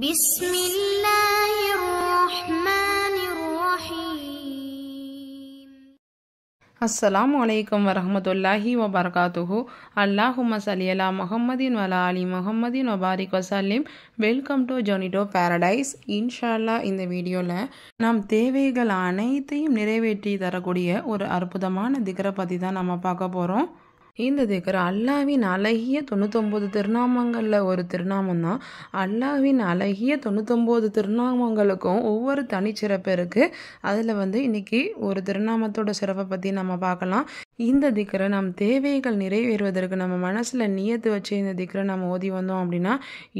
بسم الله الرحمن الرحيم السلام عليكم ورحمة الله وبركاته اللهم صل على محمد وعلى آل محمد وبارك وسلم welcome to ஜொனிடோ paradise இன்ஷால்லா இந்த வீடியோவில் நாம் தேவைகள் அனைத்தையும் நிறைவேற்றி தரக்கூடிய ஒரு அற்புதமான திகரை பதி தான் நம்ம பார்க்க போகிறோம் இந்த திக்கர் அல்லாவின் அழகிய தொண்ணூத்தொம்பது திருநாமங்களில் ஒரு திருநாமம் தான் அல்லாவின் அழகிய தொண்ணூத்தொம்பது திருநாமங்களுக்கும் ஒவ்வொரு தனிச்சிறப்பு இருக்குது அதில் வந்து இன்றைக்கி ஒரு திருநாமத்தோட சிறப்பை பற்றி நம்ம பார்க்கலாம் இந்த திக்கரை நம் தேவைகள் நிறைவேறுவதற்கு நம்ம மனசில் நியத்து வச்சு இந்த திக்கரை நம்ம ஓதி வந்தோம் அப்படின்னா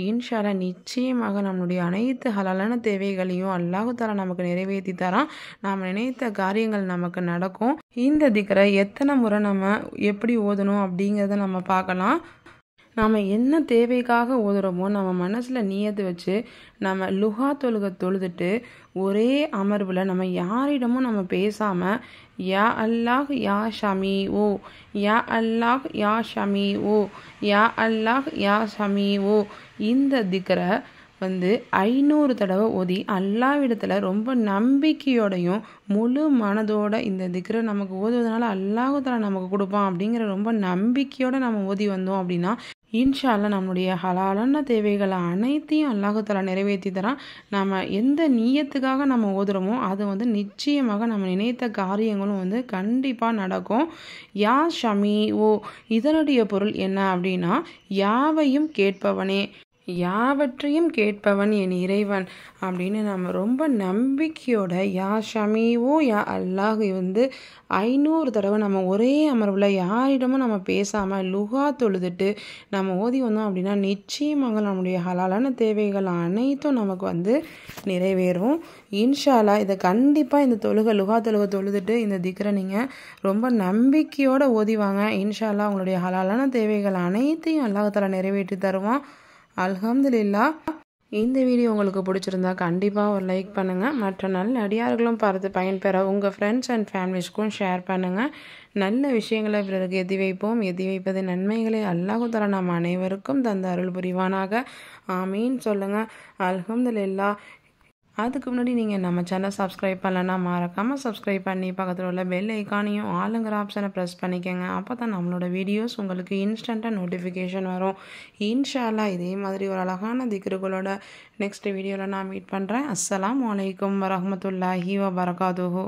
இன்ஷால நிச்சயமாக நம்மளுடைய அனைத்து ஹலாலான தேவைகளையும் அல்லாஹால நமக்கு நிறைவேற்றி தரான் நாம் நினைத்த காரியங்கள் நமக்கு நடக்கும் இந்த திக்கரை எத்தனை முறை நம்ம எப்படி ஓத ஓதணும் அப்படிங்கிறத நம்ம பார்க்கலாம் நாம் என்ன தேவைக்காக ஓதுறோமோ நம்ம மனசில் நீயத்து வச்சு நம்ம லுகா தொழுகை தொழுதுட்டு ஒரே அமர்வில் நம்ம யாரிடமும் நம்ம பேசாமல் யா அல்லாஹ் யா ஷமி ஓ யா அல்லாஹ் யா ஷமி ஓ யா அல்லாஹ் யா ஷமி ஓ இந்த திக்கரை வந்து ஐநூறு தடவை ஓதி அல்லாவிடத்தில் ரொம்ப நம்பிக்கையோடையும் முழு மனதோட இந்த திக்ர நமக்கு ஓதுவதனால அல்லாஹால நமக்கு கொடுப்பான் அப்படிங்கிற ரொம்ப நம்பிக்கையோட நம்ம ஓதி வந்தோம் அப்படின்னா இன்ஷா அல்லா நம்மளுடைய ஹலாலான தேவைகளை அனைத்தையும் அல்லாஹால நிறைவேற்றி தரான் நம்ம எந்த நீயத்துக்காக நம்ம ஓதுறோமோ அது வந்து நிச்சயமாக நம்ம நினைத்த காரியங்களும் வந்து கண்டிப்பாக நடக்கும் யா ஷமி ஓ இதனுடைய பொருள் என்ன அப்படின்னா யாவையும் கேட்பவனே யாவற்றையும் கேட்பவன் என் இறைவன் அப்படின்னு நம்ம ரொம்ப நம்பிக்கையோட யா ஷமீவோ யா அல்லாஹ் வந்து ஐநூறு தடவை நம்ம ஒரே அமர்வில் யாரிடமும் நம்ம பேசாமல் லுகா தொழுதுட்டு நம்ம ஓதி வந்தோம் அப்படின்னா நிச்சயமாக நம்முடைய ஹலாலான தேவைகள் அனைத்தும் நமக்கு வந்து நிறைவேறும் இன்ஷாலா இதை கண்டிப்பாக இந்த தொழுகை லுகா தொழுக தொழுதுட்டு இந்த திக்கரை நீங்கள் ரொம்ப நம்பிக்கையோடு ஓதிவாங்க இன்ஷாலா உங்களுடைய ஹலாலான தேவைகள் அனைத்தையும் அல்லாஹால நிறைவேற்றி தருவான் அல்ஹம்துலில்லா இந்த வீடியோ உங்களுக்கு பிடிச்சிருந்தா கண்டிப்பாக ஒரு லைக் பண்ணுங்கள் மற்ற நல்ல அடியார்களும் பார்த்து பயன்பெற உங்கள் ஃப்ரெண்ட்ஸ் அண்ட் ஃபேமிலிஸ்க்கும் ஷேர் பண்ணுங்கள் நல்ல விஷயங்களை பிறருக்கு எதி வைப்போம் எதி வைப்பது நன்மைகளை அல்லாஹு தர நாம் அனைவருக்கும் தந்த அருள் புரிவானாக ஆமீன் சொல்லுங்கள் அல்ஹம்துலில்லா அதுக்கு முன்னாடி நீங்கள் நம்ம சேனல் சப்ஸ்கிரைப் பண்ணலன்னா மறக்காமல் சப்ஸ்கிரைப் பண்ணி பக்கத்தில் உள்ள பெல் ஐக்கானையும் ஆளுங்கிற ஆப்ஷனை ப்ரெஸ் பண்ணிக்கோங்க அப்போ தான் நம்மளோட வீடியோஸ் உங்களுக்கு இன்ஸ்டண்ட்டாக நோட்டிஃபிகேஷன் வரும் இன்ஷால்லா இதே மாதிரி ஒரு அழகான திக்ருகளோட நெக்ஸ்ட் வீடியோவில் நான் மீட் பண்ணுறேன் அஸ்லாம் வலைக்கம் வரமத்துல்லாஹி வபரகாதுஹூ